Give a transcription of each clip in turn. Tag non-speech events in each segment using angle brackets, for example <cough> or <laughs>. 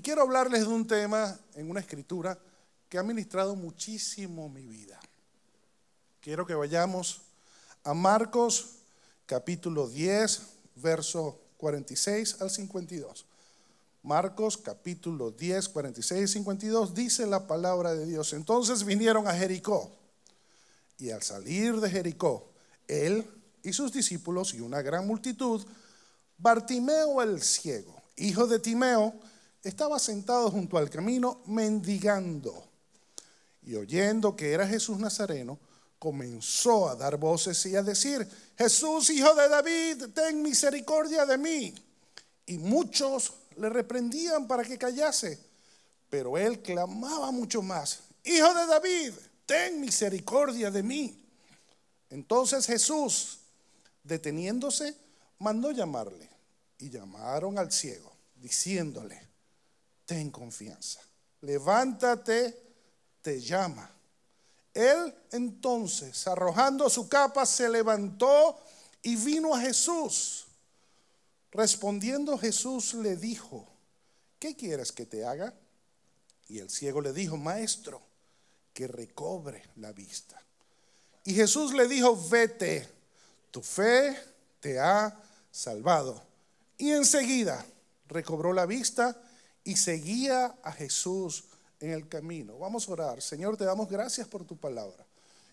Y quiero hablarles de un tema en una escritura que ha ministrado muchísimo mi vida. Quiero que vayamos a Marcos capítulo 10, verso 46 al 52. Marcos capítulo 10, 46 y 52 dice la palabra de Dios. Entonces vinieron a Jericó y al salir de Jericó, él y sus discípulos y una gran multitud, Bartimeo el ciego, hijo de Timeo, estaba sentado junto al camino mendigando. Y oyendo que era Jesús Nazareno, comenzó a dar voces y a decir, Jesús, hijo de David, ten misericordia de mí. Y muchos le reprendían para que callase, pero él clamaba mucho más, Hijo de David, ten misericordia de mí. Entonces Jesús, deteniéndose, mandó llamarle y llamaron al ciego, diciéndole, ten confianza. Levántate, te llama. Él entonces, arrojando su capa, se levantó y vino a Jesús. Respondiendo Jesús le dijo, ¿qué quieres que te haga? Y el ciego le dijo, maestro, que recobre la vista. Y Jesús le dijo, vete, tu fe te ha salvado. Y enseguida recobró la vista y seguía a Jesús en el camino. Vamos a orar. Señor, te damos gracias por tu palabra.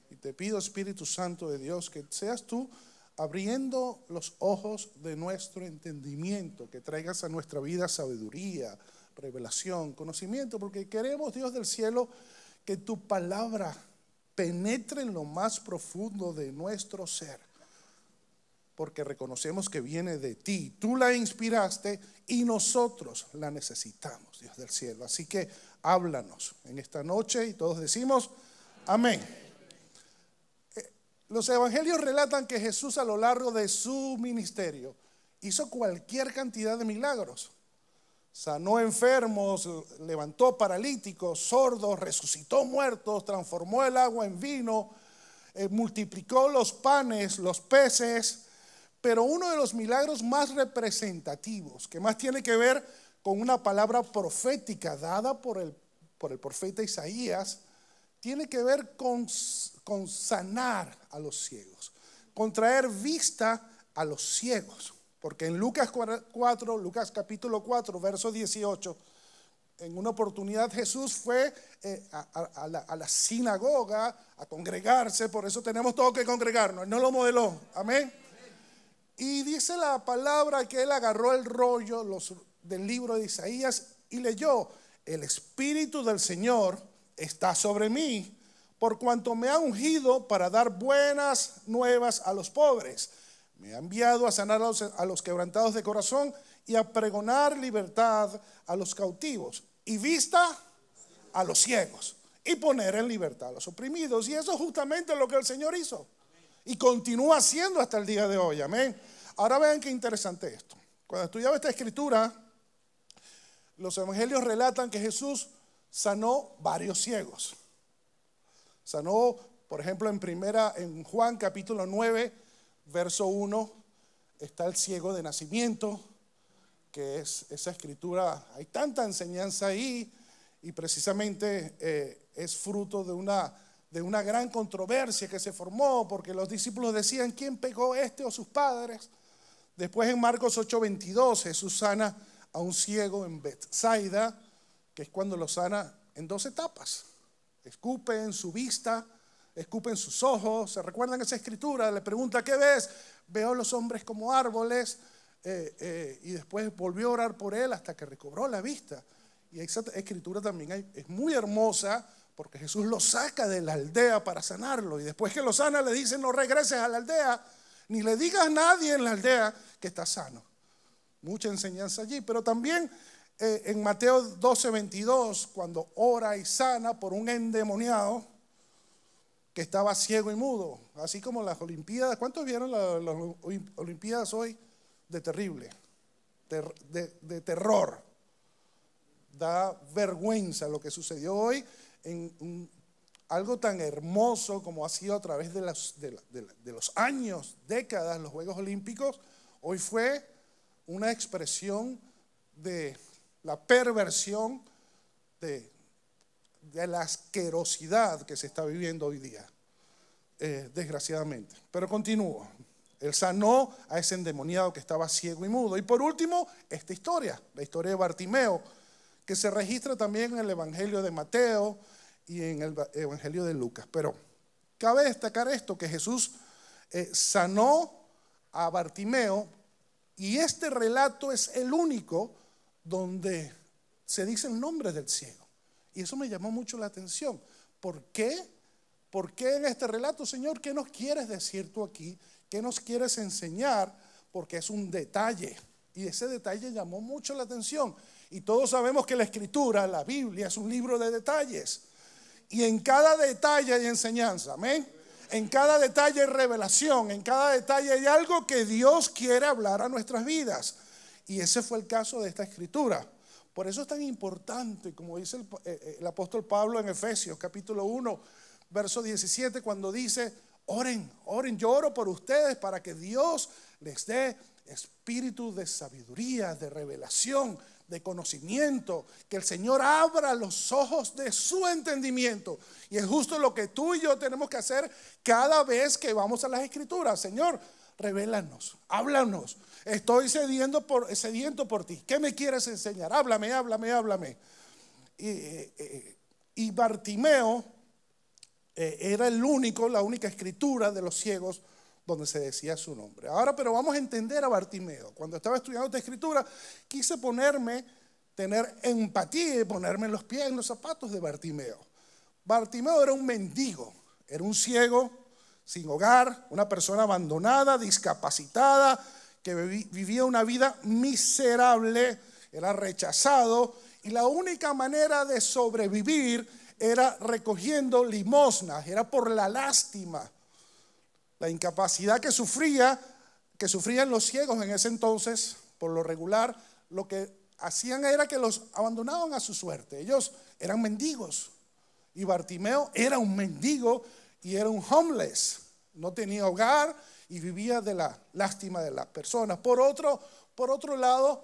Y te pido, Espíritu Santo de Dios, que seas tú abriendo los ojos de nuestro entendimiento, que traigas a nuestra vida sabiduría, revelación, conocimiento, porque queremos, Dios del cielo, que tu palabra penetre en lo más profundo de nuestro ser porque reconocemos que viene de ti. Tú la inspiraste y nosotros la necesitamos, Dios del cielo. Así que háblanos en esta noche y todos decimos, amén. Eh, los evangelios relatan que Jesús a lo largo de su ministerio hizo cualquier cantidad de milagros. Sanó enfermos, levantó paralíticos, sordos, resucitó muertos, transformó el agua en vino, eh, multiplicó los panes, los peces, pero uno de los milagros más representativos, que más tiene que ver con una palabra profética dada por el, por el profeta Isaías, tiene que ver con, sanar a los ciegos, con traer vista a los ciegos. Porque en Lucas 4, Lucas capítulo 4, verso 18, en una oportunidad Jesús fue eh, a, la, a, la, sinagoga a congregarse, por eso tenemos todo que congregarnos, no lo modeló, amén. Y dice la palabra que él agarró el rollo del libro de Isaías y leyó, el Espíritu del Señor está sobre mí, por cuanto me ha ungido para dar buenas nuevas a los pobres. Me ha enviado a sanar a los, a los quebrantados de corazón y a pregonar libertad a los cautivos y vista a los ciegos y poner en libertad a los oprimidos. Y eso es justamente lo que el Señor hizo. Y continúa siendo hasta el día de hoy. Amén. Ahora vean qué interesante esto. Cuando estudiaba esta escritura, los evangelios relatan que Jesús sanó varios ciegos. Sanó, por ejemplo, en primera en Juan capítulo 9, verso 1, está el ciego de nacimiento, que es esa escritura, hay tanta enseñanza ahí y precisamente eh, es fruto de una de una gran controversia que se formó porque los discípulos decían, ¿quién pegó este o sus padres? Después en Marcos 8:22 Jesús sana a un ciego en Bethsaida, que es cuando lo sana en dos etapas. Escupe en su vista, escupe en sus ojos. ¿Se recuerdan esa escritura? Le pregunta, ¿qué ves? Veo a los hombres como árboles. Eh, eh, y después volvió a orar por él hasta que recobró la vista. Y esa escritura también es muy hermosa porque Jesús lo saca de la aldea para sanarlo. Y después que lo sana le dice, no regreses a la aldea, ni le digas a nadie en la aldea que está sano. Mucha enseñanza allí. Pero también eh, en Mateo 12.22 cuando ora y sana por un endemoniado que estaba ciego y mudo. Así como las Olimpiadas. ¿Cuántos vieron las, Olimpiadas hoy? De terrible, de terror. Da vergüenza lo que sucedió hoy en algo tan hermoso como ha sido a través de, los años, décadas, los Juegos Olímpicos, hoy fue una expresión de la perversión de, la asquerosidad que se está viviendo hoy día, eh, desgraciadamente. Pero continúo. Él sanó a ese endemoniado que estaba ciego y mudo. Y por último, esta historia, la historia de Bartimeo, que se registra también en el Evangelio de Mateo, y en el Evangelio de Lucas. Pero cabe destacar esto, que Jesús eh, sanó a Bartimeo y este relato es el único donde se dice el nombre del ciego. Y eso me llamó mucho la atención. ¿Por qué? ¿Por qué en este relato, Señor? ¿Qué nos quieres decir tú aquí? ¿Qué nos quieres enseñar? Porque es un detalle. Y ese detalle llamó mucho la atención. Y todos sabemos que la escritura, la Biblia, es un libro de detalles. Y en cada detalle hay enseñanza, amén. En cada detalle hay revelación, en cada detalle hay algo que Dios quiere hablar a nuestras vidas. Y ese fue el caso de esta escritura. Por eso es tan importante, como dice el, eh, eh, apóstol Pablo en Efesios capítulo 1, verso 17, cuando dice, oren, oren, yo oro por ustedes para que Dios les dé espíritu de sabiduría, de revelación, de conocimiento, que el Señor abra los ojos de su entendimiento. Y es justo lo que tú y yo tenemos que hacer cada vez que vamos a las escrituras. Señor, revélanos, háblanos. Estoy cediendo por, por ti. ¿Qué me quieres enseñar? Háblame, háblame, háblame. Y, eh, eh, Bartimeo eh, era el único, la única escritura de los ciegos donde se decía su nombre. Ahora, pero vamos a entender a Bartimeo. Cuando estaba estudiando esta escritura, quise ponerme, tener empatía y ponerme los pies en los zapatos de Bartimeo. Bartimeo era un mendigo, era un ciego, sin hogar, una persona abandonada, discapacitada, que vivía una vida miserable, era rechazado, y la única manera de sobrevivir era recogiendo limosnas, era por la lástima la incapacidad que sufría, que sufrían los ciegos en ese entonces, por lo regular, lo que hacían era que los abandonaban a su suerte. Ellos eran mendigos. Y Bartimeo era un mendigo y era un homeless. No tenía hogar y vivía de la lástima de las personas. Por otro, por otro lado,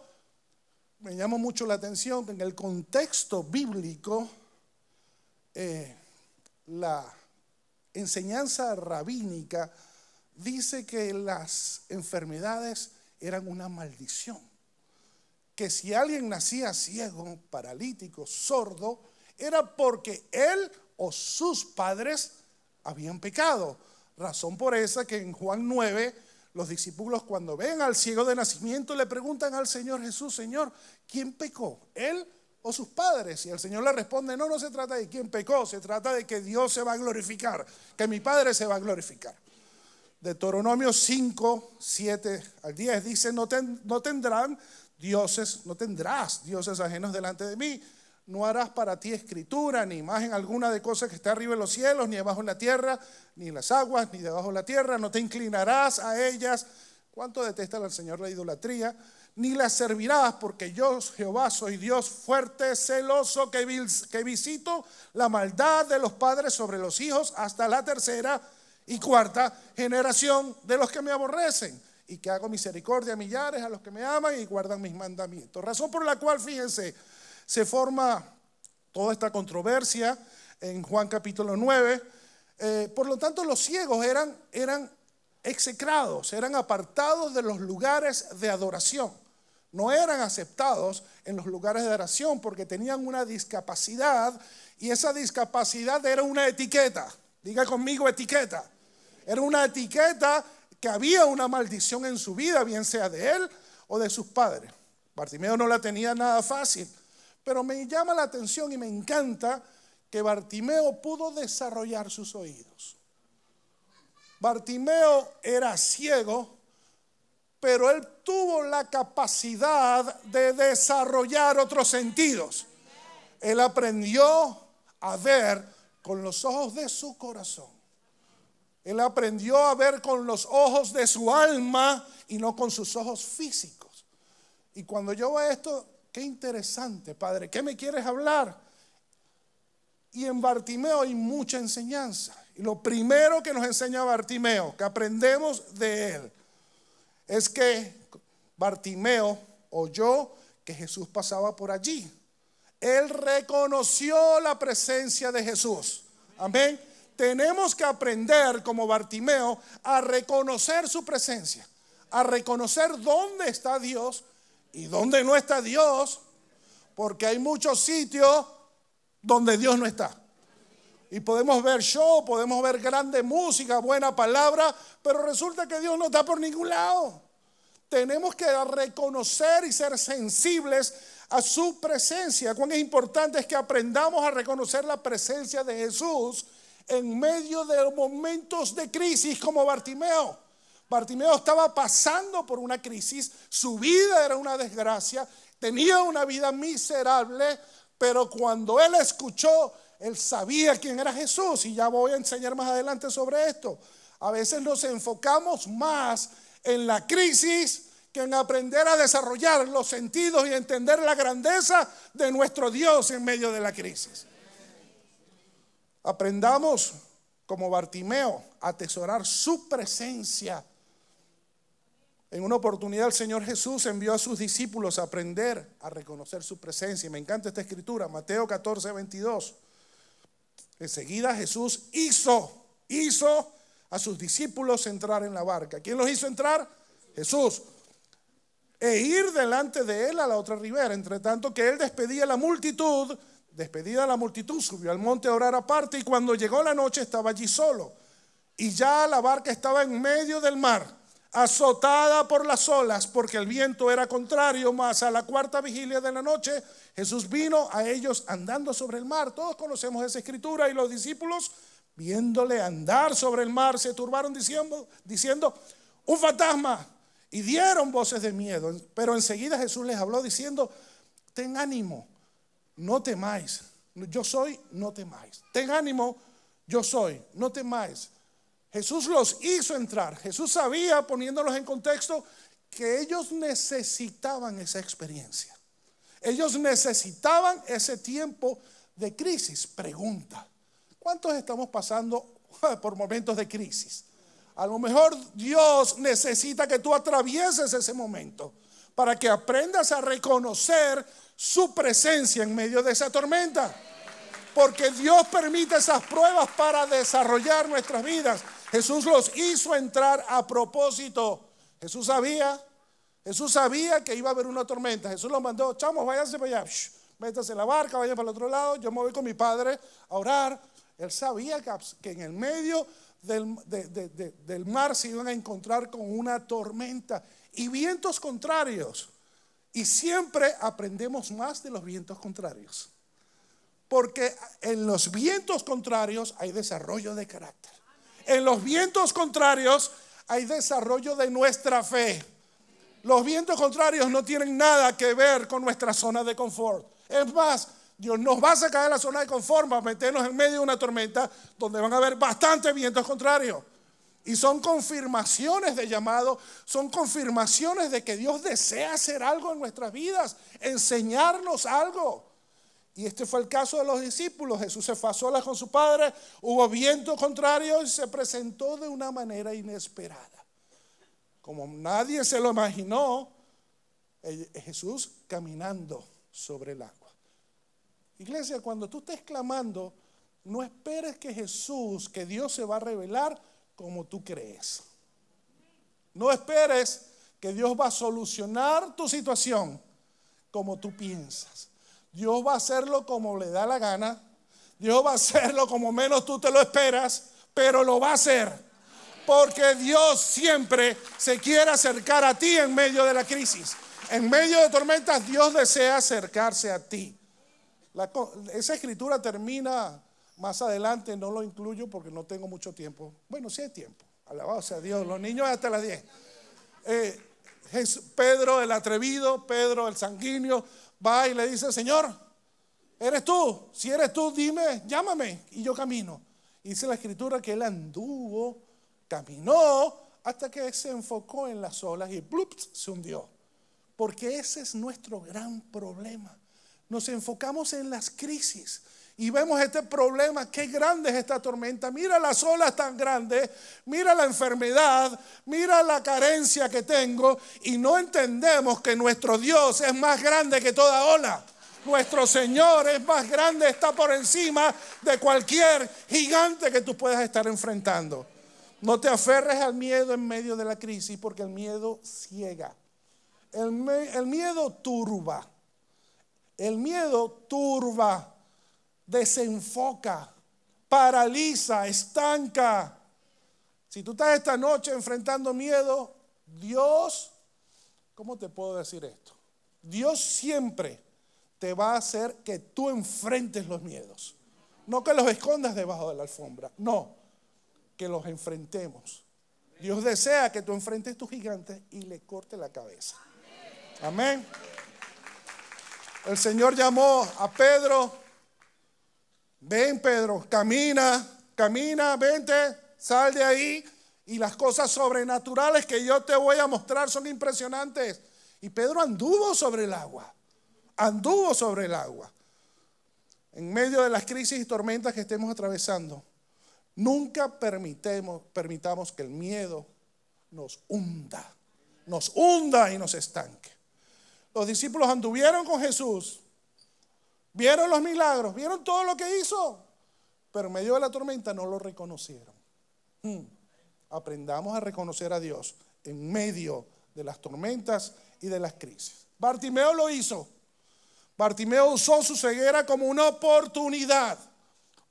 me llama mucho la atención que en el contexto bíblico, eh, la enseñanza rabínica dice que las enfermedades eran una maldición. Que si alguien nacía ciego, paralítico, sordo, era porque él o sus padres habían pecado. Razón por esa que en Juan 9 los discípulos cuando ven al ciego de nacimiento le preguntan al Señor Jesús, Señor, ¿quién pecó? ¿Él o sus padres. Y el Señor le responde, no, no se trata de quién pecó, se trata de que Dios se va a glorificar, que mi Padre se va a glorificar. Deuteronomio 5, 7 al 10 dice, no, no tendrán dioses, no tendrás dioses ajenos delante de mí. No harás para ti escritura ni imagen alguna de cosas que está arriba en los cielos, ni abajo en la tierra, ni en las aguas, ni debajo de la tierra. No te inclinarás a ellas ¿Cuánto detestan al Señor la idolatría? Ni la servirás, porque yo, Jehová, soy Dios fuerte, celoso, que, visito la maldad de los padres sobre los hijos hasta la tercera y cuarta generación de los que me aborrecen y que hago misericordia a millares a los que me aman y guardan mis mandamientos. Razón por la cual, fíjense, se forma toda esta controversia en Juan capítulo 9. Eh, por lo tanto, los ciegos eran, eran execrados, eran apartados de los lugares de adoración. No eran aceptados en los lugares de adoración porque tenían una discapacidad y esa discapacidad era una etiqueta. Diga conmigo etiqueta. Era una etiqueta que había una maldición en su vida, bien sea de él o de sus padres. Bartimeo no la tenía nada fácil, pero me llama la atención y me encanta que Bartimeo pudo desarrollar sus oídos. Bartimeo era ciego, pero él tuvo la capacidad de desarrollar otros sentidos. Él aprendió a ver con los ojos de su corazón. Él aprendió a ver con los ojos de su alma y no con sus ojos físicos. Y cuando yo veo esto, qué interesante, Padre, ¿qué me quieres hablar? Y en Bartimeo hay mucha enseñanza. Lo primero que nos enseña Bartimeo, que aprendemos de él, es que Bartimeo oyó que Jesús pasaba por allí. Él reconoció la presencia de Jesús. Amén. Tenemos que aprender como Bartimeo a reconocer su presencia, a reconocer dónde está Dios y dónde no está Dios, porque hay muchos sitios donde Dios no está. Y podemos ver show, podemos ver grande música, buena palabra, pero resulta que Dios no está por ningún lado. Tenemos que reconocer y ser sensibles a su presencia. Cuán es importante es que aprendamos a reconocer la presencia de Jesús en medio de momentos de crisis como Bartimeo. Bartimeo estaba pasando por una crisis, su vida era una desgracia, tenía una vida miserable, pero cuando él escuchó él sabía quién era Jesús y ya voy a enseñar más adelante sobre esto. A veces nos enfocamos más en la crisis que en aprender a desarrollar los sentidos y entender la grandeza de nuestro Dios en medio de la crisis. Aprendamos como Bartimeo a atesorar su presencia. En una oportunidad el Señor Jesús envió a sus discípulos a aprender a reconocer su presencia. Y me encanta esta escritura, Mateo 14, 22. Enseguida Jesús hizo, hizo a sus discípulos entrar en la barca. ¿Quién los hizo entrar? Jesús. E ir delante de él a la otra ribera. Entre tanto que él despedía a la multitud, despedida a la multitud, subió al monte a orar aparte y cuando llegó la noche estaba allí solo. Y ya la barca estaba en medio del mar azotada por las olas, porque el viento era contrario, mas a la cuarta vigilia de la noche Jesús vino a ellos andando sobre el mar. Todos conocemos esa escritura y los discípulos, viéndole andar sobre el mar, se turbaron diciendo, diciendo un fantasma, y dieron voces de miedo. Pero enseguida Jesús les habló diciendo, ten ánimo, no temáis, yo soy, no temáis, ten ánimo, yo soy, no temáis. Jesús los hizo entrar. Jesús sabía, poniéndolos en contexto, que ellos necesitaban esa experiencia. Ellos necesitaban ese tiempo de crisis. Pregunta, ¿cuántos estamos pasando <laughs> por momentos de crisis? A lo mejor Dios necesita que tú atravieses ese momento para que aprendas a reconocer su presencia en medio de esa tormenta. Porque Dios permite esas pruebas para desarrollar nuestras vidas. Jesús los hizo entrar a propósito. Jesús sabía, Jesús sabía que iba a haber una tormenta. Jesús los mandó, chamos, váyanse para allá. Métanse en la barca, vayan para el otro lado. Yo me voy con mi padre a orar. Él sabía que en el medio del mar se iban a encontrar con una tormenta y vientos contrarios. Y siempre aprendemos más de los vientos contrarios. Porque en los vientos contrarios hay desarrollo de carácter. En los vientos contrarios hay desarrollo de nuestra fe. Los vientos contrarios no tienen nada que ver con nuestra zona de confort. Es más, Dios nos va a sacar de la zona de confort, va a meternos en medio de una tormenta donde van a haber bastantes vientos contrarios. Y son confirmaciones de llamado, son confirmaciones de que Dios desea hacer algo en nuestras vidas, enseñarnos algo. Y este fue el caso de los discípulos. Jesús se fue a solas con su padre, hubo viento contrario y se presentó de una manera inesperada. Como nadie se lo imaginó, Jesús caminando sobre el agua. Iglesia, cuando tú estés clamando, no esperes que Jesús, que Dios se va a revelar como tú crees. No esperes que Dios va a solucionar tu situación como tú piensas. Dios va a hacerlo como le da la gana. Dios va a hacerlo como menos tú te lo esperas, pero lo va a hacer. Porque Dios siempre se quiere acercar a ti en medio de la crisis. En medio de tormentas, Dios desea acercarse a ti. esa escritura termina más adelante, no lo incluyo porque no tengo mucho tiempo. Bueno, sí hay tiempo. Alabado sea Dios. Los niños hasta las 10. Eh, Pedro el atrevido, Pedro el sanguíneo, va y le dice, Señor, ¿eres tú? Si eres tú, dime, llámame y yo camino. Y dice la escritura que él anduvo, caminó, hasta que se enfocó en las olas y se hundió. Porque ese es nuestro gran problema. Nos enfocamos en las crisis y vemos este problema, qué grande es esta tormenta, mira las olas tan grandes, mira la enfermedad, mira la carencia que tengo y no entendemos que nuestro Dios es más grande que toda ola. Nuestro Señor es más grande, está por encima de cualquier gigante que tú puedas estar enfrentando. No te aferres al miedo en medio de la crisis porque el miedo ciega. El, el miedo turba. El miedo turba desenfoca, paraliza, estanca. Si tú estás esta noche enfrentando miedo, Dios, ¿cómo te puedo decir esto? Dios siempre te va a hacer que tú enfrentes los miedos. No que los escondas debajo de la alfombra, no, que los enfrentemos. Dios desea que tú enfrentes tus gigantes y le corte la cabeza. Amén. El Señor llamó a Pedro Ven, Pedro, camina, camina, vente, sal de ahí. Y las cosas sobrenaturales que yo te voy a mostrar son impresionantes. Y Pedro anduvo sobre el agua, anduvo sobre el agua. En medio de las crisis y tormentas que estemos atravesando, nunca permitamos que el miedo nos hunda, nos hunda y nos estanque. Los discípulos anduvieron con Jesús, Vieron los milagros, vieron todo lo que hizo, pero en medio de la tormenta no lo reconocieron. Hmm. Aprendamos a reconocer a Dios en medio de las tormentas y de las crisis. Bartimeo lo hizo. Bartimeo usó su ceguera como una oportunidad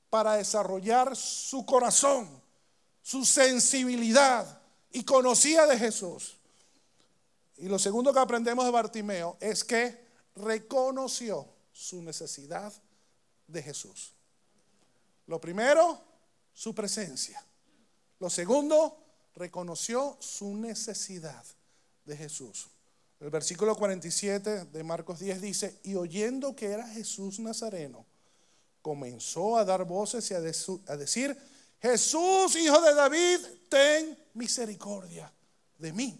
para desarrollar su corazón, su sensibilidad y conocía de Jesús. Y lo segundo que aprendemos de Bartimeo es que reconoció su necesidad de Jesús. Lo primero, su presencia. Lo segundo, reconoció su necesidad de Jesús. El versículo 47 de Marcos 10 dice, y oyendo que era Jesús Nazareno, comenzó a dar voces y a, decir, Jesús, hijo de David, ten misericordia de mí.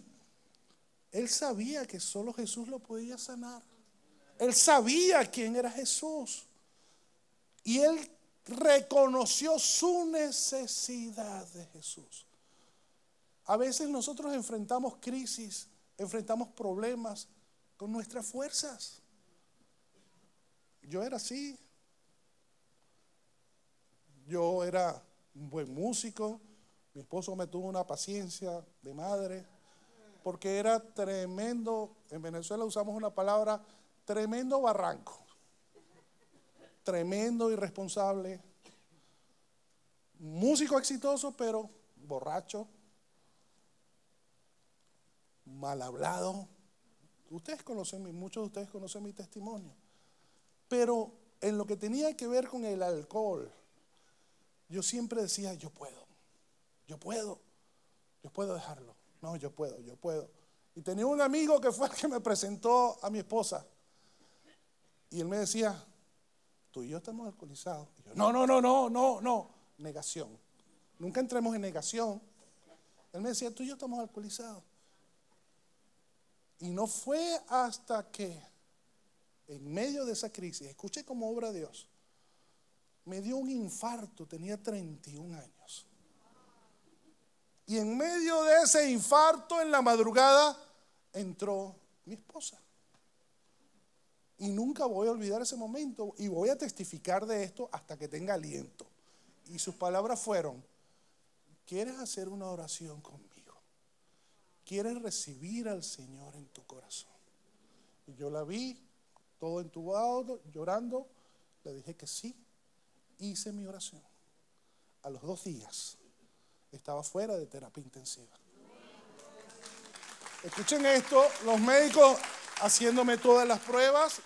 Él sabía que solo Jesús lo podía sanar. Él sabía quién era Jesús. Y él reconoció su necesidad de Jesús. A veces nosotros enfrentamos crisis, enfrentamos problemas con nuestras fuerzas. Yo era así. Yo era un buen músico. Mi esposo me tuvo una paciencia de madre. Porque era tremendo. En Venezuela usamos una palabra Tremendo barranco. Tremendo irresponsable. Músico exitoso, pero borracho. Mal hablado. Ustedes conocen, muchos de ustedes conocen mi testimonio. Pero en lo que tenía que ver con el alcohol, yo siempre decía, yo puedo, yo puedo, yo puedo dejarlo. No, yo puedo, yo puedo. Y tenía un amigo que fue el que me presentó a mi esposa. Y él me decía, tú y yo estamos alcoholizados. no, no, no, no, no, no. Negación. Nunca entremos en negación. Él me decía, tú y yo estamos alcoholizados. Y no fue hasta que, en medio de esa crisis, escuché como obra de Dios, me dio un infarto, tenía 31 años. Y en medio de ese infarto, en la madrugada, entró mi esposa. Y nunca voy a olvidar ese momento y voy a testificar de esto hasta que tenga aliento. Y sus palabras fueron, ¿quieres hacer una oración conmigo? ¿Quieres recibir al Señor en tu corazón? Y yo la vi, todo en tu entubado, llorando, le dije que sí, hice mi oración. A los dos días estaba fuera de terapia intensiva. Escuchen esto, los médicos haciéndome todas las pruebas.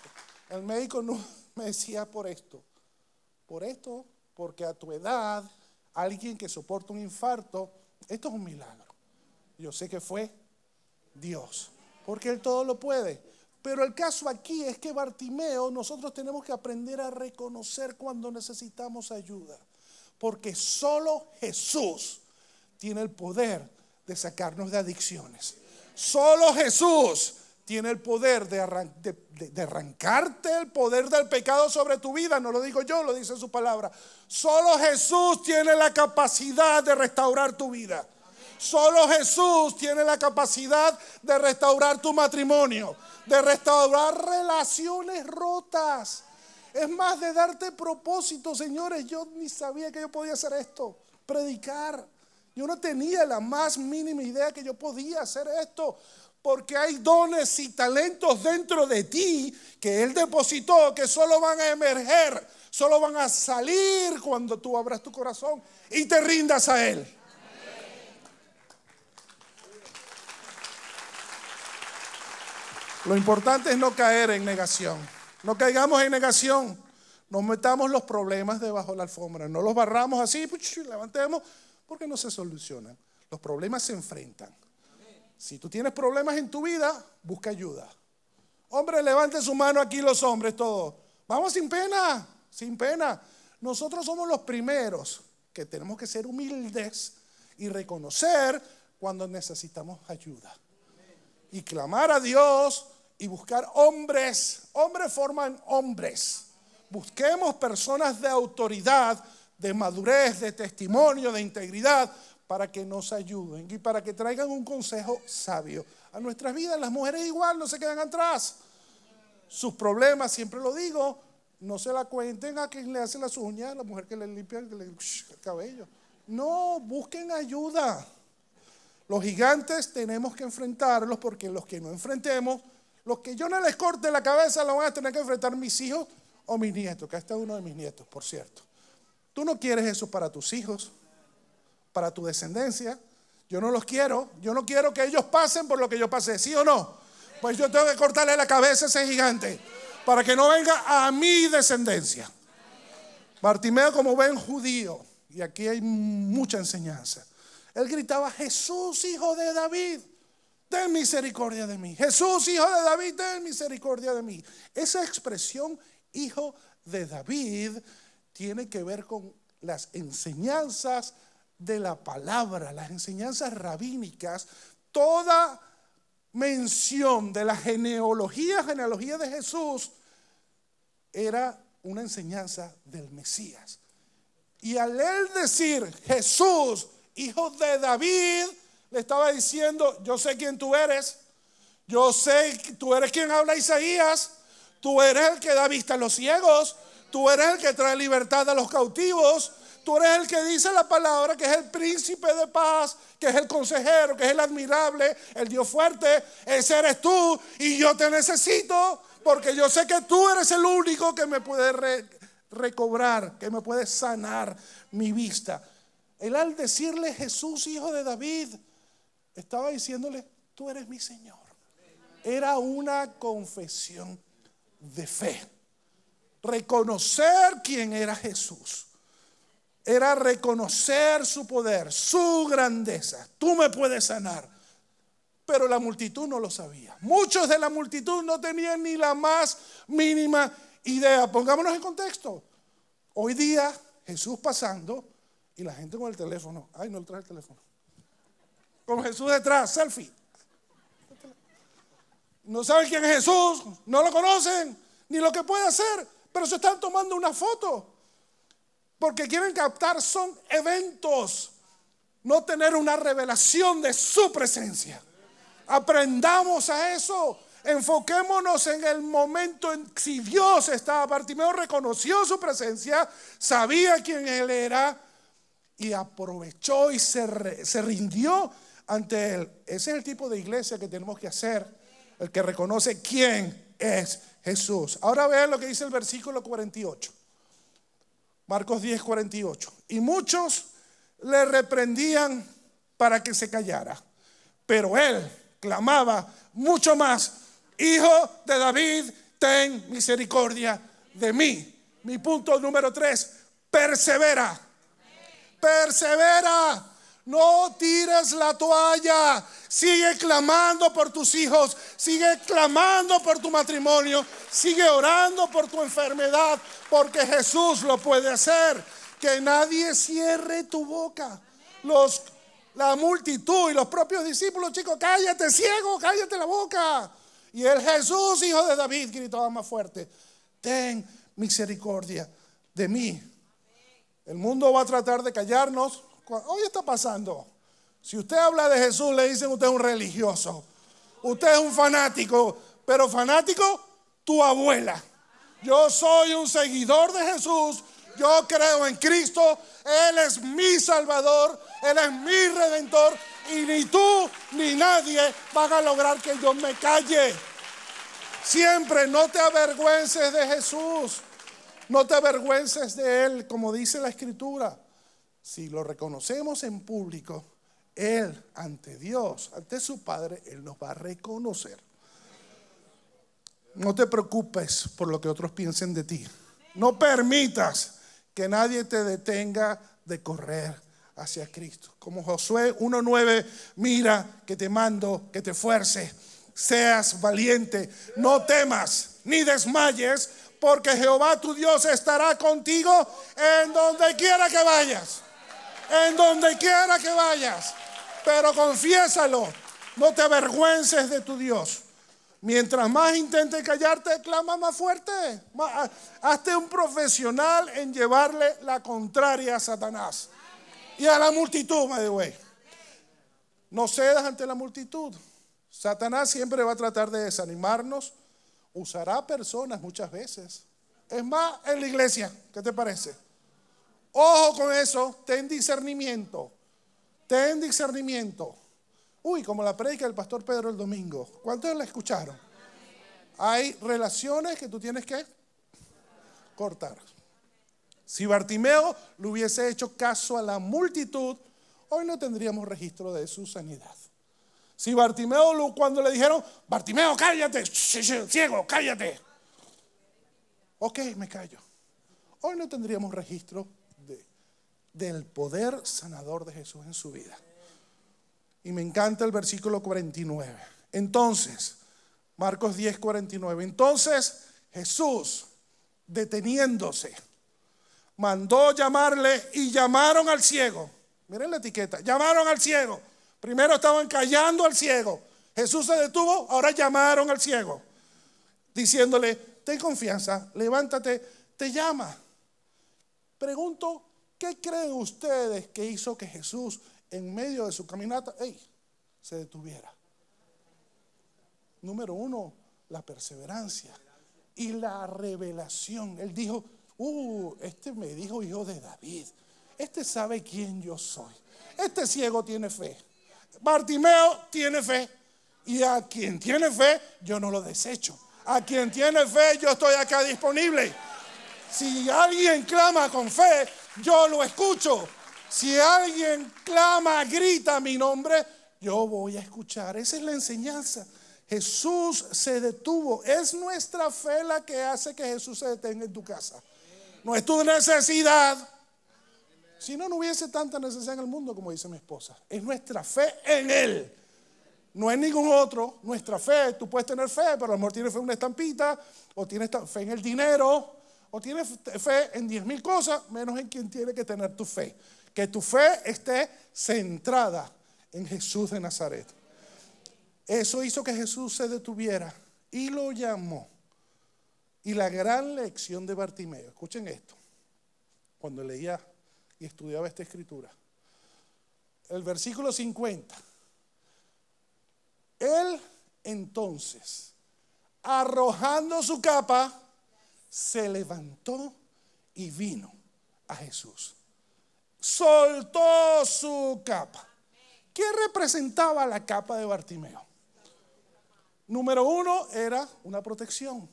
El médico no, <laughs> me decía por esto, por esto, porque a tu edad, alguien que soporta un infarto, esto es un milagro. Yo sé que fue Dios, porque Él todo lo puede. Pero el caso aquí es que Bartimeo, nosotros tenemos que aprender a reconocer cuando necesitamos ayuda, porque solo Jesús tiene el poder de sacarnos de adicciones. Solo Jesús tiene el poder de, de, arrancarte el poder del pecado sobre tu vida. No lo digo yo, lo dice su palabra. Solo Jesús tiene la capacidad de restaurar tu vida. Solo Jesús tiene la capacidad de restaurar tu matrimonio, de restaurar relaciones rotas. Es más de darte propósito, señores. Yo ni sabía que yo podía hacer esto, predicar. Yo no tenía la más mínima idea que yo podía hacer esto. Porque hay dones y talentos dentro de ti que Él depositó que solo van a emerger, solo van a salir cuando tú abras tu corazón y te rindas a Él. Lo importante es no caer en negación. No caigamos en negación. No metamos los problemas debajo de la alfombra. No los barramos así, levantemos, porque no se solucionan. Los problemas se enfrentan. Si tú tienes problemas en tu vida, busca ayuda. Hombre, levante su mano aquí los hombres todos. Vamos sin pena, sin pena. Nosotros somos los primeros que tenemos que ser humildes y reconocer cuando necesitamos ayuda. Y clamar a Dios y buscar hombres. Hombres forman hombres. Busquemos personas de autoridad, de madurez, de testimonio, de integridad, para que nos ayuden y para que traigan un consejo sabio a nuestras vidas. Las mujeres igual no se quedan atrás. Sus problemas, siempre lo digo, no se la cuenten a quien le hace las uñas, a la mujer que le limpia el, cabello. No, busquen ayuda. Los gigantes tenemos que enfrentarlos porque los que no enfrentemos, los que yo no les corte la cabeza, lo van a tener que enfrentar mis hijos o mis nietos, que este es uno de mis nietos, por cierto. Tú no quieres eso para tus hijos para tu descendencia. Yo no los quiero, yo no quiero que ellos pasen por lo que yo pasé, ¿sí o no? Pues yo tengo que cortarle la cabeza a ese gigante para que no venga a mi descendencia. Bartimeo, como ven, judío, y aquí hay mucha enseñanza. Él gritaba, Jesús, hijo de David, ten misericordia de mí. Jesús, hijo de David, ten misericordia de mí. Esa expresión, hijo de David, tiene que ver con las enseñanzas de la palabra, las enseñanzas rabínicas, toda mención de la genealogía, genealogía de Jesús, era una enseñanza del Mesías. Y al él decir Jesús, hijo de David, le estaba diciendo, yo sé quién tú eres, yo sé, tú eres quien habla Isaías, tú eres el que da vista a los ciegos, tú eres el que trae libertad a los cautivos, Tú eres el que dice la palabra, que es el príncipe de paz, que es el consejero, que es el admirable, el Dios fuerte. Ese eres tú y yo te necesito porque yo sé que tú eres el único que me puede recobrar, que me puede sanar mi vista. Él al decirle Jesús, hijo de David, estaba diciéndole, tú eres mi Señor. Era una confesión de fe reconocer quién era Jesús era reconocer su poder, su grandeza. Tú me puedes sanar. Pero la multitud no lo sabía. Muchos de la multitud no tenían ni la más mínima idea. Pongámonos en contexto. Hoy día Jesús pasando y la gente con el teléfono. Ay, no le traje el teléfono. Con Jesús detrás, selfie. No saben quién es Jesús, no lo conocen, ni lo que puede hacer, pero se están tomando una foto. Porque quieren captar son eventos, no tener una revelación de su presencia. Aprendamos a eso. Enfoquémonos en el momento en que si Dios estaba. Bartimeo reconoció su presencia, sabía quién él era y aprovechó y se, se rindió ante él. Ese es el tipo de iglesia que tenemos que hacer, el que reconoce quién es Jesús. Ahora vean lo que dice el versículo 48. Marcos 10, 48. Y muchos le reprendían para que se callara. Pero él clamaba mucho más, Hijo de David, ten misericordia de mí. Mi punto número 3, persevera. Persevera. No tires la toalla. Sigue clamando por tus hijos. Sigue clamando por tu matrimonio. Sigue orando por tu enfermedad. Porque Jesús lo puede hacer. Que nadie cierre tu boca. Los, la multitud y los propios discípulos, chicos, cállate, ciego, cállate la boca. Y el Jesús, hijo de David, gritaba más fuerte. Ten misericordia de mí. El mundo va a tratar de callarnos Hoy está pasando. Si usted habla de Jesús, le dicen usted es un religioso. Usted es un fanático, pero fanático tu abuela. Yo soy un seguidor de Jesús. Yo creo en Cristo. Él es mi Salvador. Él es mi Redentor. Y ni tú ni nadie van a lograr que yo me calle. Siempre no te avergüences de Jesús. No te avergüences de Él, como dice la Escritura si lo reconocemos en público, Él ante Dios, ante su Padre, Él nos va a reconocer. No te preocupes por lo que otros piensen de ti. No permitas que nadie te detenga de correr hacia Cristo. Como Josué 1.9, mira que te mando, que te fuerces, seas valiente, no temas ni desmayes, porque Jehová tu Dios estará contigo en donde quiera que vayas en donde quiera que vayas, pero confiésalo, no te avergüences de tu Dios. Mientras más intentes callarte, clama más fuerte. Hazte un profesional en llevarle la contraria a Satanás y a la multitud, me No cedas ante la multitud. Satanás siempre va a tratar de desanimarnos. Usará personas muchas veces. Es más, en la iglesia, ¿qué te parece? Ojo con eso, ten discernimiento. Ten discernimiento. Uy, como la predica del pastor Pedro el domingo. ¿Cuántos la escucharon? Hay relaciones que tú tienes que cortar. Si Bartimeo le hubiese hecho caso a la multitud, hoy no tendríamos registro de su sanidad. Si Bartimeo, cuando le dijeron, Bartimeo, cállate, ciego, cállate. Ok, me callo. Hoy no tendríamos registro del poder sanador de Jesús en su vida. Y me encanta el versículo 49. Entonces, Marcos 10, 49. Entonces Jesús, deteniéndose, mandó llamarle y llamaron al ciego. Miren la etiqueta, llamaron al ciego. Primero estaban callando al ciego. Jesús se detuvo, ahora llamaron al ciego, diciéndole, ten confianza, levántate, te llama. Pregunto, ¿Qué creen ustedes que hizo que Jesús en medio de su caminata se detuviera? Número uno, la perseverancia y la revelación. Él dijo, uh, este me dijo hijo de David. Este sabe quién yo soy. Este ciego tiene fe. Bartimeo tiene fe. Y a quien tiene fe, yo no lo desecho. A quien tiene fe, yo estoy acá disponible. Si alguien clama con fe, yo lo escucho. Si alguien clama, grita mi nombre, yo voy a escuchar. Esa es la enseñanza. Jesús se detuvo. Es nuestra fe la que hace que Jesús se detenga en tu casa. No es tu necesidad. Si no, no hubiese tanta necesidad en el mundo, como dice mi esposa. Es nuestra fe en Él. No es ningún otro. Nuestra fe. Tú puedes tener fe, pero a lo mejor tienes fe en una estampita o tienes fe en el dinero o tienes fe en diez mil cosas, menos en quien tiene que tener tu fe. Que tu fe esté centrada en Jesús de Nazaret. Eso hizo que Jesús se detuviera y lo llamó. Y la gran lección de Bartimeo, escuchen esto, cuando leía y estudiaba esta escritura, el versículo 50, él entonces, arrojando su capa, se levantó y vino a Jesús. Soltó su capa. ¿Qué representaba la capa de Bartimeo? Número uno era una protección.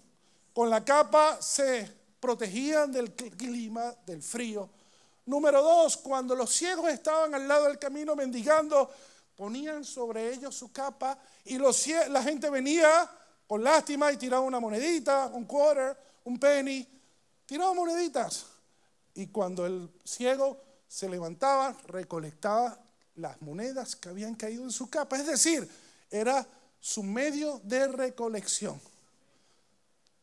Con la capa se protegían del clima, del frío. Número dos, cuando los ciegos estaban al lado del camino mendigando, ponían sobre ellos su capa y los, la gente venía con lástima y tiraba una monedita, un quarter, un penny, tiraba moneditas. Y cuando el ciego se levantaba, recolectaba las monedas que habían caído en su capa. Es decir, era su medio de recolección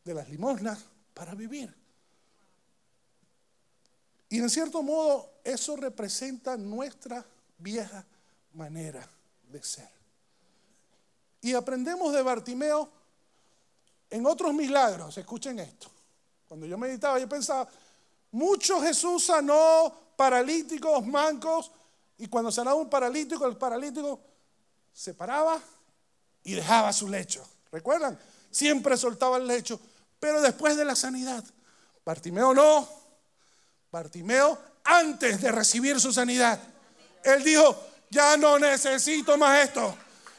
de las limosnas para vivir. Y en cierto modo eso representa nuestra vieja manera de ser. Y aprendemos de Bartimeo en otros milagros, escuchen esto. Cuando yo meditaba, yo pensaba, mucho Jesús sanó paralíticos, mancos, y cuando sanaba un paralítico, el paralítico se paraba y dejaba su lecho. ¿Recuerdan? Siempre soltaba el lecho, pero después de la sanidad. Bartimeo no. Bartimeo antes de recibir su sanidad. Él dijo, ya no necesito más esto.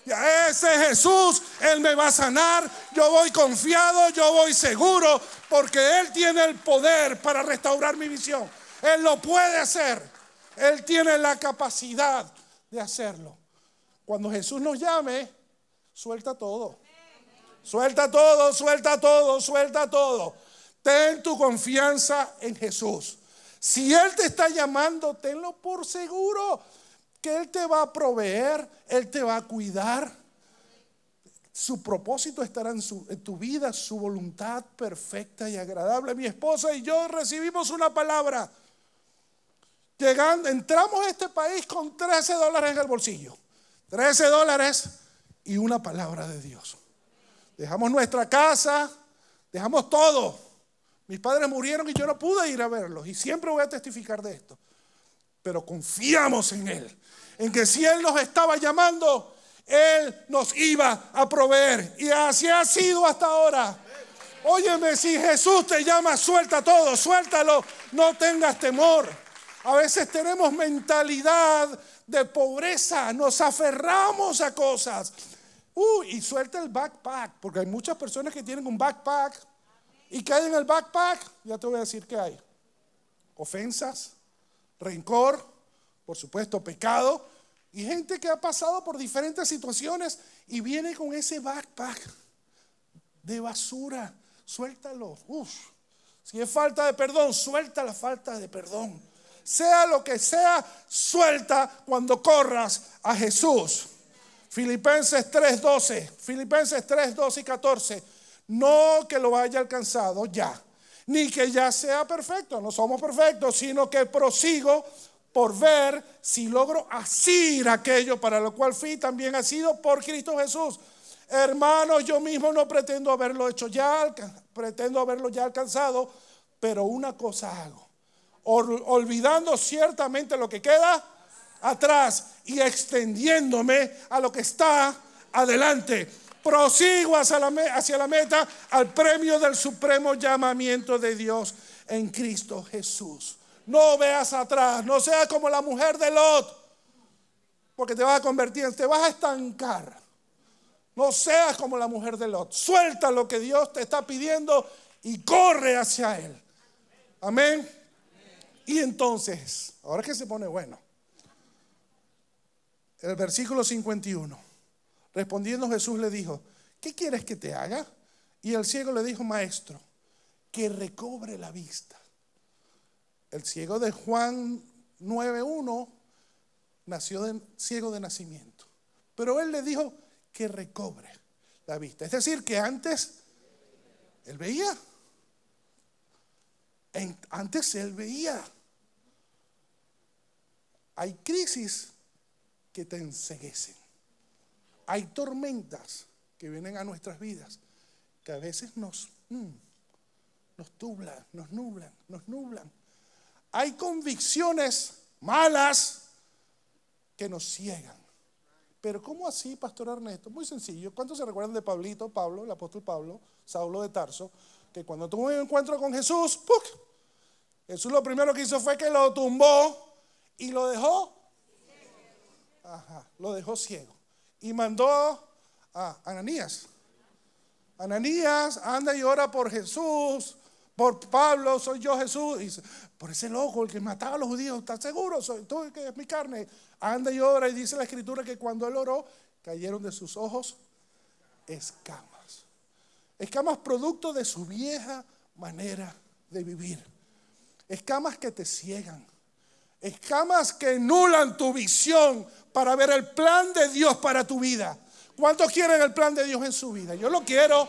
Y a ese Jesús, Él me va a sanar. Yo voy confiado, yo voy seguro, porque Él tiene el poder para restaurar mi visión. Él lo puede hacer. Él tiene la capacidad de hacerlo. Cuando Jesús nos llame, suelta todo. Suelta todo, suelta todo, suelta todo. Ten tu confianza en Jesús. Si Él te está llamando, tenlo por seguro él te va a proveer, Él te va a cuidar. Su propósito estará en, tu vida, su voluntad perfecta y agradable. Mi esposa y yo recibimos una palabra. Llegando, entramos a este país con 13 dólares en el bolsillo. 13 dólares y una palabra de Dios. Dejamos nuestra casa, dejamos todo. Mis padres murieron y yo no pude ir a verlos. Y siempre voy a testificar de esto pero confiamos en Él. En que si Él nos estaba llamando, Él nos iba a proveer. Y así ha sido hasta ahora. Óyeme, si Jesús te llama, suelta todo, suéltalo, no tengas temor. A veces tenemos mentalidad de pobreza, nos aferramos a cosas. Uy, y suelta el backpack, porque hay muchas personas que tienen un backpack. ¿Y caen hay en el backpack? Ya te voy a decir qué hay. Ofensas, rencor, por supuesto pecado, y gente que ha pasado por diferentes situaciones y viene con ese backpack de basura. Suéltalo. Uf. Si es falta de perdón, suelta la falta de perdón. Sea lo que sea, suelta cuando corras a Jesús. Filipenses 3:12, Filipenses 3:12 y 14. No que lo haya alcanzado ya, ni que ya sea perfecto, no somos perfectos, sino que prosigo por ver si logro asir aquello para lo cual fui también sido por Cristo Jesús. hermanos yo mismo no pretendo haberlo hecho ya, pretendo haberlo ya alcanzado, pero una cosa hago, olvidando ciertamente lo que queda atrás y extendiéndome a lo que está adelante prosigo hacia la, hacia la meta, al premio del supremo llamamiento de Dios en Cristo Jesús. No veas atrás, no seas como la mujer de Lot, porque te vas a convertir, te vas a estancar. No seas como la mujer de Lot. Suelta lo que Dios te está pidiendo y corre hacia Él. Amén. Y entonces, ahora que se pone bueno, el versículo 51. Respondiendo Jesús le dijo, ¿qué quieres que te haga? Y el ciego le dijo, maestro, que recobre la vista. El ciego de Juan 9.1 nació ciego de nacimiento. Pero él le dijo que recobre la vista. Es decir, que antes él veía. Antes él veía. Hay crisis que te enseguecen. Hay tormentas que vienen a nuestras vidas que a veces nos, mm, nos tublan, nos nublan, nos nublan. Hay convicciones malas que nos ciegan. Pero ¿cómo así, Pastor Ernesto? Muy sencillo. ¿Cuántos se recuerdan de Pablito, Pablo, el apóstol Pablo, Saulo de Tarso? Que cuando tuvo un encuentro con Jesús, Jesús lo primero que hizo fue que lo tumbó y lo dejó. Ajá, lo dejó ciego y mandó a Ananías. Ananías anda y ora por Jesús, por Pablo, soy yo Jesús. por ese loco, el que mataba a los judíos, ¿estás seguro? Soy tú que es mi carne. Anda y ora y dice la escritura que cuando él oró, cayeron de sus ojos escamas. Escamas producto de su vieja manera de vivir. Escamas que te ciegan. Escamas que nulan tu visión para ver el plan de Dios para tu vida. ¿Cuántos quieren el plan de Dios en su vida? Yo lo quiero.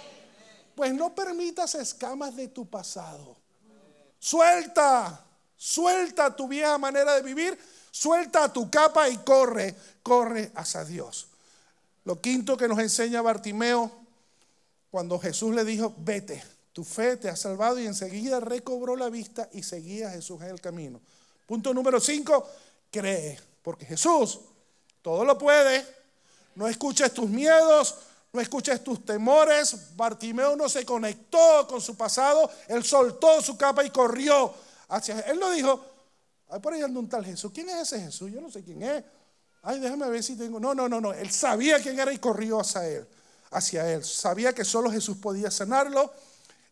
Pues no permitas escamas de tu pasado. Suelta, suelta tu vieja manera de vivir, suelta tu capa y corre, corre hacia Dios. Lo quinto que nos enseña Bartimeo, cuando Jesús le dijo, vete, tu fe te ha salvado y enseguida recobró la vista y seguía a Jesús en el camino. Punto número 5, cree, porque Jesús todo lo puede. No escuches tus miedos, no escuches tus temores. Bartimeo no se conectó con su pasado, él soltó su capa y corrió hacia él lo dijo, Ay, por ahí anda un tal Jesús. ¿Quién es ese Jesús? Yo no sé quién es. Ay, déjame ver si tengo. No, no, no, no. Él sabía quién era y corrió hacia él. Hacia él. Sabía que solo Jesús podía sanarlo.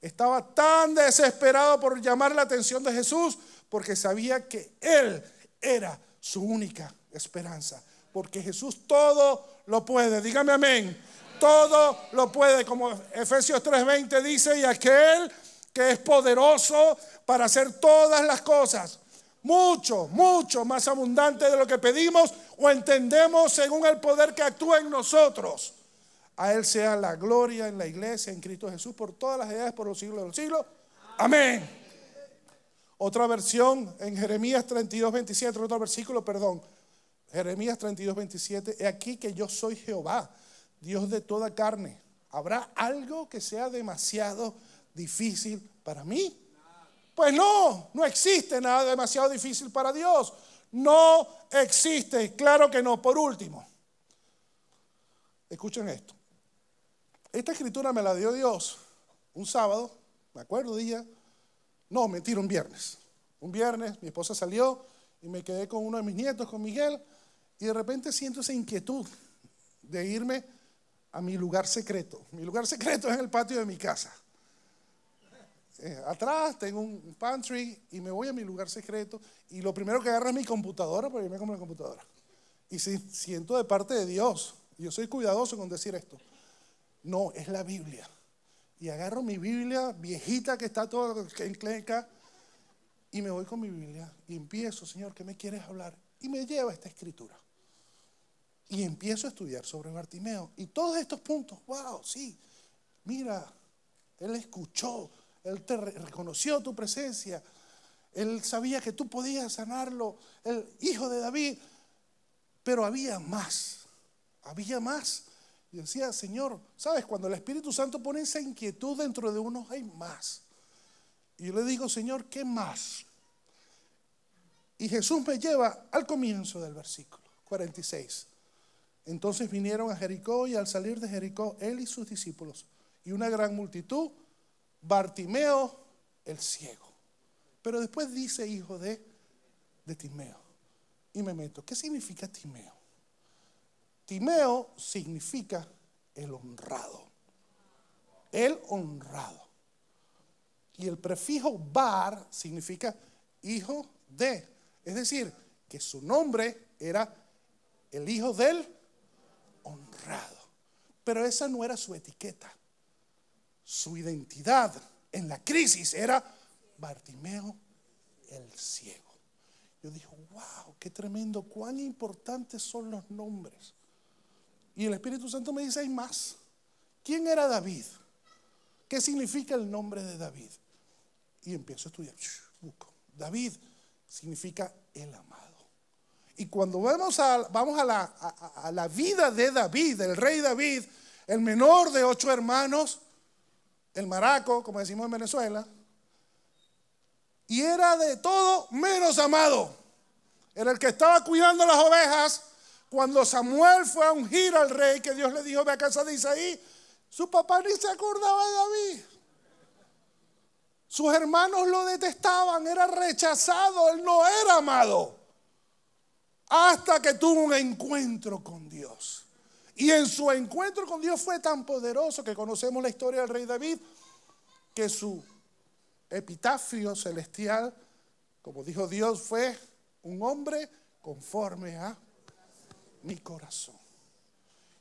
Estaba tan desesperado por llamar la atención de Jesús porque sabía que Él era su única esperanza. Porque Jesús todo lo puede. Dígame amén. Todo lo puede. Como Efesios 3:20 dice, y aquel que es poderoso para hacer todas las cosas, mucho, mucho más abundante de lo que pedimos o entendemos según el poder que actúa en nosotros. A Él sea la gloria en la iglesia, en Cristo Jesús, por todas las edades, por los siglos de los siglos. Amén. Otra versión en Jeremías 32, 27, otro versículo, perdón. Jeremías 32, 27, he aquí que yo soy Jehová, Dios de toda carne. ¿Habrá algo que sea demasiado difícil para mí? Pues no, no existe nada demasiado difícil para Dios. No existe, claro que no. Por último, escuchen esto. Esta escritura me la dio Dios un sábado, me acuerdo día, no, mentira, un viernes. Un viernes mi esposa salió y me quedé con uno de mis nietos, con Miguel, y de repente siento esa inquietud de irme a mi lugar secreto. Mi lugar secreto es en el patio de mi casa. Eh, atrás tengo un pantry y me voy a mi lugar secreto y lo primero que agarro es mi computadora, porque yo me como la computadora. Y siento de parte de Dios, yo soy cuidadoso con decir esto, no, es la Biblia. Y agarro mi Biblia viejita que está todo enclenca y me voy con mi Biblia y empiezo, Señor, que me quieres hablar? Y me lleva esta escritura. Y empiezo a estudiar sobre Bartimeo. Y todos estos puntos, wow, sí, mira, él escuchó, él te reconoció tu presencia, él sabía que tú podías sanarlo, el hijo de David, pero había más, había más. Y decía, Señor, ¿sabes? Cuando el Espíritu Santo pone esa inquietud dentro de uno, hay más. Y yo le digo, Señor, ¿qué más? Y Jesús me lleva al comienzo del versículo 46. Entonces vinieron a Jericó y al salir de Jericó, él y sus discípulos y una gran multitud, Bartimeo el ciego. Pero después dice hijo de, de Timeo. Y me meto, ¿qué significa Timeo? Timeo significa el honrado. El honrado. Y el prefijo bar significa hijo de. Es decir, que su nombre era el hijo del honrado. Pero esa no era su etiqueta. Su identidad en la crisis era Bartimeo el ciego. Yo dije, wow, qué tremendo, cuán importantes son los nombres. Y el Espíritu Santo me dice, hay más. ¿Quién era David? ¿Qué significa el nombre de David? Y empiezo a estudiar. Busco. David significa el amado. Y cuando vamos, a, vamos a, la, a la vida de David, el rey David, el menor de ocho hermanos, el maraco, como decimos en Venezuela, y era de todo menos amado. Era el que estaba cuidando las ovejas, cuando Samuel fue a ungir al rey, que Dios le dijo, ve a casa de Isaí, su papá ni se acordaba de David. Sus hermanos lo detestaban, era rechazado, él no era amado. Hasta que tuvo un encuentro con Dios. Y en su encuentro con Dios fue tan poderoso que conocemos la historia del rey David, que su epitafio celestial, como dijo Dios, fue un hombre conforme a mi corazón.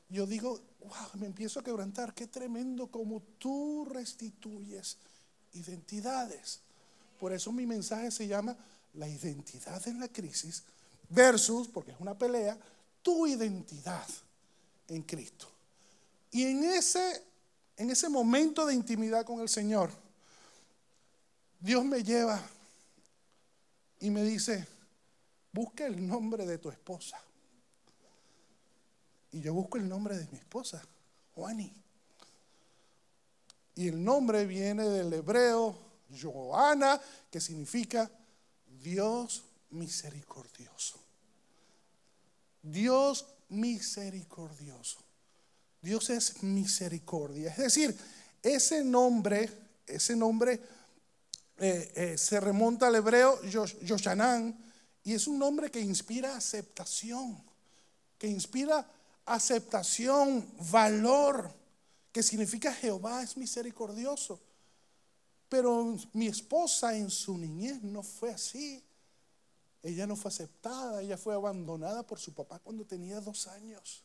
Yo digo, wow, me empiezo a quebrantar, qué tremendo como tú restituyes identidades. Por eso mi mensaje se llama la identidad en la crisis versus, porque es una pelea, tu identidad en Cristo. Y en ese, en ese momento de intimidad con el Señor, Dios me lleva y me dice, busca el nombre de tu esposa. Y yo busco el nombre de mi esposa, Juani. Y el nombre viene del hebreo Joana, que significa Dios misericordioso. Dios misericordioso. Dios es misericordia. Es decir, ese nombre, ese nombre eh, eh, se remonta al hebreo Yoshanán y es un nombre que inspira aceptación, que inspira aceptación, valor, que significa Jehová es misericordioso. Pero mi esposa en su niñez no fue así. Ella no fue aceptada, ella fue abandonada por su papá cuando tenía dos años.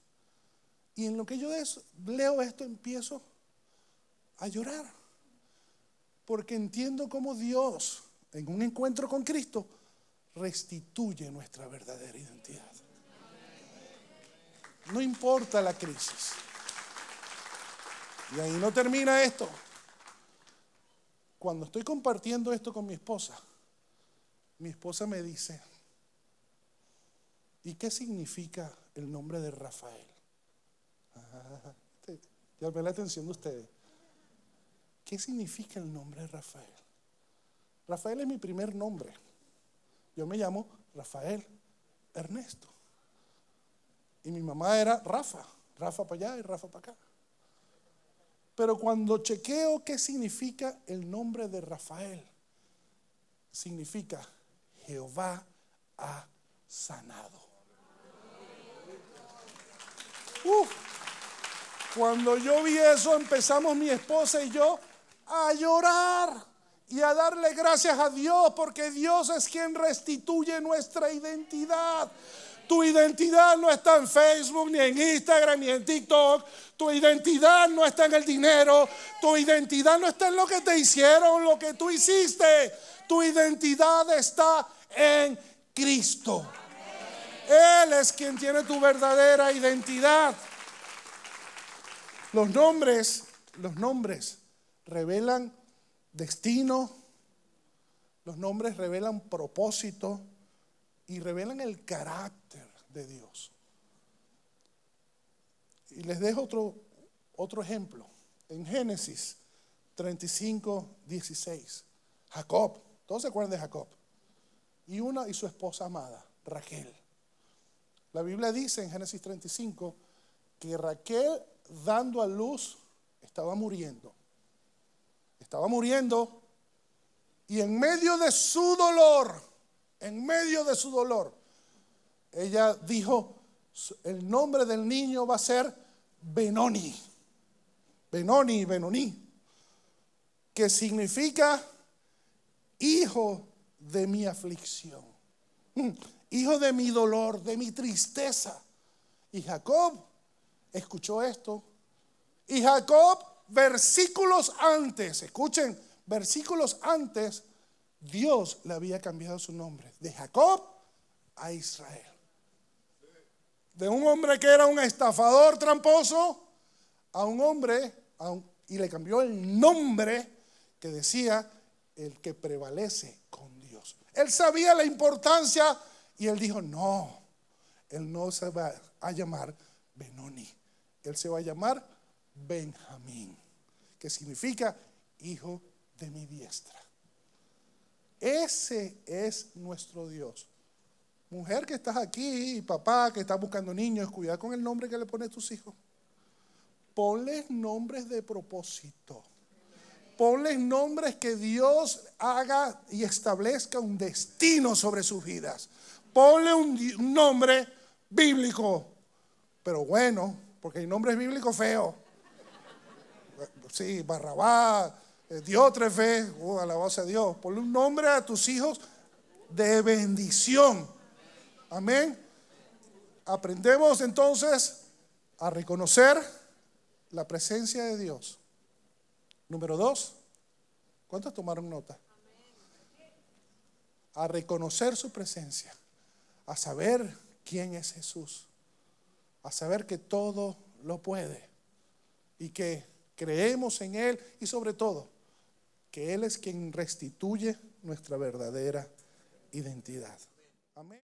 Y en lo que yo leo esto empiezo a llorar. Porque entiendo cómo Dios, en un encuentro con Cristo, restituye nuestra verdadera identidad. No importa la crisis. Y ahí no termina esto. Cuando estoy compartiendo esto con mi esposa, mi esposa me dice, ¿y qué significa el nombre de Rafael? Ah, la atención de ustedes. ¿Qué significa el nombre de Rafael? Rafael es mi primer nombre. Yo me llamo Rafael Ernesto. Y mi mamá era Rafa, Rafa para allá y Rafa para acá. Pero cuando chequeo qué significa el nombre de Rafael, significa Jehová ha sanado. cuando yo vi eso empezamos mi esposa y yo a llorar y a darle gracias a Dios porque Dios es quien restituye nuestra identidad. Tu identidad no está en Facebook, ni en Instagram, ni en TikTok. Tu identidad no está en el dinero. Tu identidad no está en lo que te hicieron, lo que tú hiciste. Tu identidad está en Cristo. Él es quien tiene tu verdadera identidad. Los nombres, los nombres revelan destino. Los nombres revelan propósito y revelan el carácter de Dios. Y les dejo otro, otro ejemplo. En Génesis 35, 16. Jacob, todos se acuerdan de Jacob. Y una y su esposa amada, Raquel. La Biblia dice en Génesis 35 que Raquel dando a luz estaba muriendo. Estaba muriendo y en medio de su dolor en medio de su dolor, ella dijo, el nombre del niño va a ser Benoni. Benoni, Benoni, que significa hijo de mi aflicción, mm, hijo de mi dolor, de mi tristeza. Y Jacob escuchó esto. Y Jacob, versículos antes, escuchen, versículos antes, Dios le había cambiado su nombre de Jacob a Israel. De un hombre que era un estafador tramposo a un hombre y le cambió el nombre que decía el que prevalece con Dios. Él sabía la importancia y él dijo, no, él no se va a llamar Benoni, él se va a llamar Benjamín, que significa hijo de mi diestra. Ese es nuestro Dios. Mujer que estás aquí, papá que estás buscando niños, cuidado con el nombre que le pones a tus hijos. Ponles nombres de propósito. Ponles nombres que Dios haga y establezca un destino sobre sus vidas. Ponle un nombre bíblico, pero bueno, porque el nombre es bíblico feo Sí, Barrabás, eh, Dios tres veces, oh, alabado Dios. Ponle un nombre a tus hijos de bendición. Amén. Aprendemos entonces a reconocer la presencia de Dios. Número dos, ¿cuántos tomaron nota? A reconocer su presencia, a saber quién es Jesús, a saber que todo lo puede y que creemos en Él y sobre todo él es quien restituye nuestra verdadera identidad. Amén.